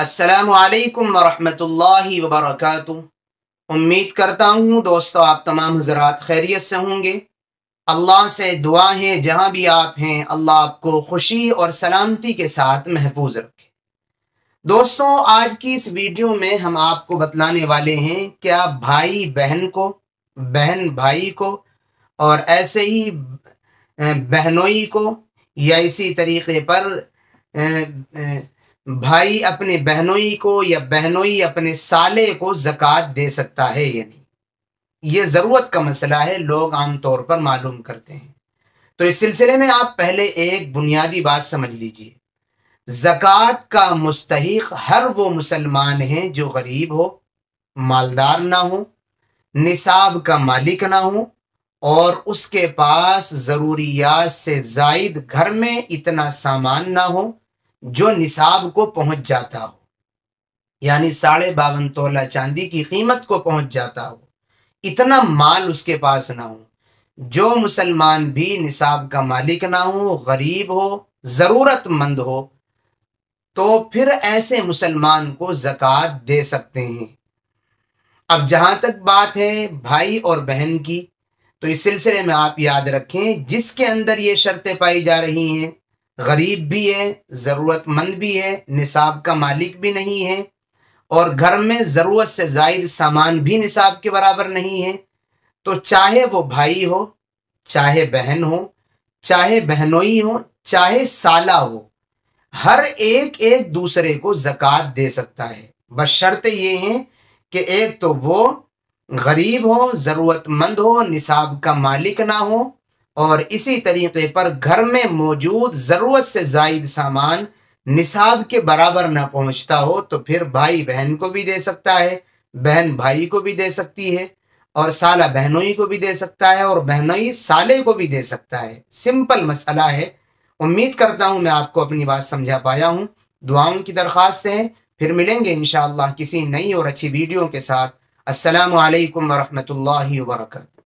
असलकम वरहमल वरक उम्मीद करता हूँ दोस्तों आप तमाम हजरात खैरियत से होंगे अल्लाह से दुआ है जहाँ भी आप हैं अल्लाह आपको खुशी और सलामती के साथ महफूज रखे दोस्तों आज की इस वीडियो में हम आपको बतलाने वाले हैं क्या भाई बहन को बहन भाई को और ऐसे ही बहनोई को या इसी तरीके पर भाई अपने बहनोई को या बहनोई अपने साले को जक़ात दे सकता है यानी ये ज़रूरत का मसला है लोग आमतौर पर मालूम करते हैं तो इस सिलसिले में आप पहले एक बुनियादी बात समझ लीजिए ज़क़़त का मुस्तक हर वो मुसलमान हैं जो गरीब हो मालदार ना हो निसाब का मालिक ना हो और उसके पास ज़रूरियात से जायद घर में इतना सामान ना हो जो निसाब को पहुंच जाता हो यानी साढ़े बावन तोला चांदी की कीमत को पहुंच जाता हो इतना माल उसके पास ना हो जो मुसलमान भी निसाब का मालिक ना हो गरीब हो ज़रूरतमंद हो तो फिर ऐसे मुसलमान को जक़ात दे सकते हैं अब जहां तक बात है भाई और बहन की तो इस सिलसिले में आप याद रखें जिसके अंदर ये शर्तें पाई जा रही हैं गरीब भी है ज़रूरतमंद भी है निसाब का मालिक भी नहीं है और घर में ज़रूरत से जायद सामान भी निसाब के बराबर नहीं है तो चाहे वो भाई हो चाहे बहन हो चाहे बहनोई हो चाहे साला हो हर एक एक दूसरे को जक़ात दे सकता है बस शर्त ये है कि एक तो वो गरीब हो ज़रूरतमंद हो निसाब का मालिक ना हो और इसी तरीके पर घर में मौजूद ज़रूरत से जायद सामान निसाब के बराबर ना पहुंचता हो तो फिर भाई बहन को भी दे सकता है बहन भाई को भी दे सकती है और साला बहनोई को भी दे सकता है और बहनोई साले को भी दे सकता है सिंपल मसला है उम्मीद करता हूँ मैं आपको अपनी बात समझा पाया हूँ दुआओं की दरख्वास्त है फिर मिलेंगे इन किसी नई और अच्छी वीडियो के साथ असलकम वरहमल वर्का